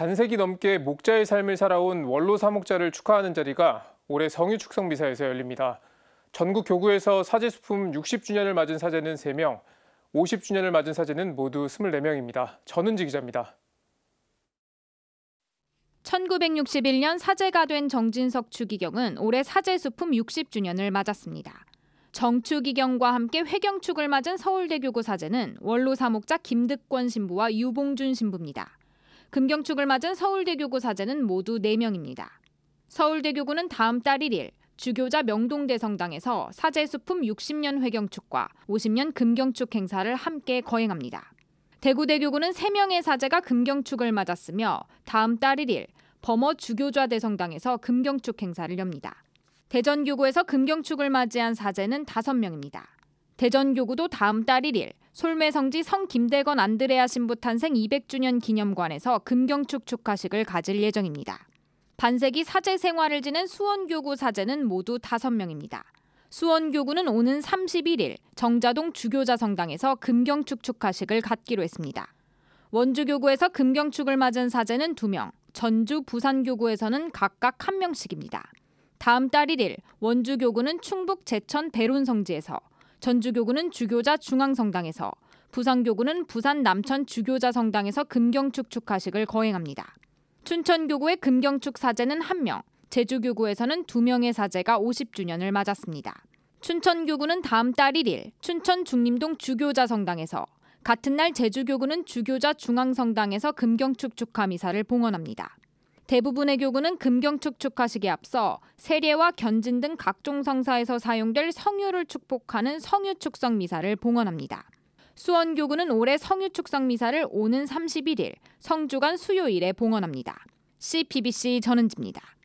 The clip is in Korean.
반세기 넘게 목자의 삶을 살아온 원로 사목자를 축하하는 자리가 올해 성유축성 미사에서 열립니다. 전국 교구에서 사제 수품 60주년을 맞은 사제는 3명, 50주년을 맞은 사제는 모두 24명입니다. 전은지 기자입니다. 1961년 사제가 된 정진석 추기경은 올해 사제 수품 60주년을 맞았습니다. 정추기경과 함께 회경축을 맞은 서울대 교구 사제는 원로 사목자 김득권 신부와 유봉준 신부입니다. 금경축을 맞은 서울대교구 사제는 모두 4명입니다. 서울대교구는 다음 달 1일 주교자 명동대 성당에서 사제 수품 60년 회경축과 50년 금경축 행사를 함께 거행합니다. 대구대교구는 3명의 사제가 금경축을 맞았으며 다음 달 1일 범어 주교좌 대성당에서 금경축 행사를 엽니다. 대전교구에서 금경축을 맞이한 사제는 5명입니다. 대전교구도 다음 달 1일 솔매성지 성김대건 안드레아 신부 탄생 200주년 기념관에서 금경축 축하식을 가질 예정입니다. 반세기 사제 생활을 지낸 수원교구 사제는 모두 5명입니다. 수원교구는 오는 31일 정자동 주교자 성당에서 금경축 축하식을 갖기로 했습니다. 원주교구에서 금경축을 맞은 사제는 2명, 전주 부산교구에서는 각각 1명씩입니다. 다음 달 1일 원주교구는 충북 제천 배론성지에서 전주교구는 주교자 중앙성당에서, 부산교구는 부산 남천 주교자 성당에서 금경축 축하식을 거행합니다. 춘천교구의 금경축 사제는 1명, 제주교구에서는 2명의 사제가 50주년을 맞았습니다. 춘천교구는 다음 달 1일 춘천 중림동 주교자 성당에서 같은 날 제주교구는 주교자 중앙성당에서 금경축 축하 미사를 봉헌합니다. 대부분의 교구는 금경축 축하식에 앞서 세례와 견진 등 각종 성사에서 사용될 성유를 축복하는 성유 축성 미사를 봉헌합니다. 수원 교구는 올해 성유 축성 미사를 오는 31일 성주간 수요일에 봉헌합니다. CPBC 전은지입니다.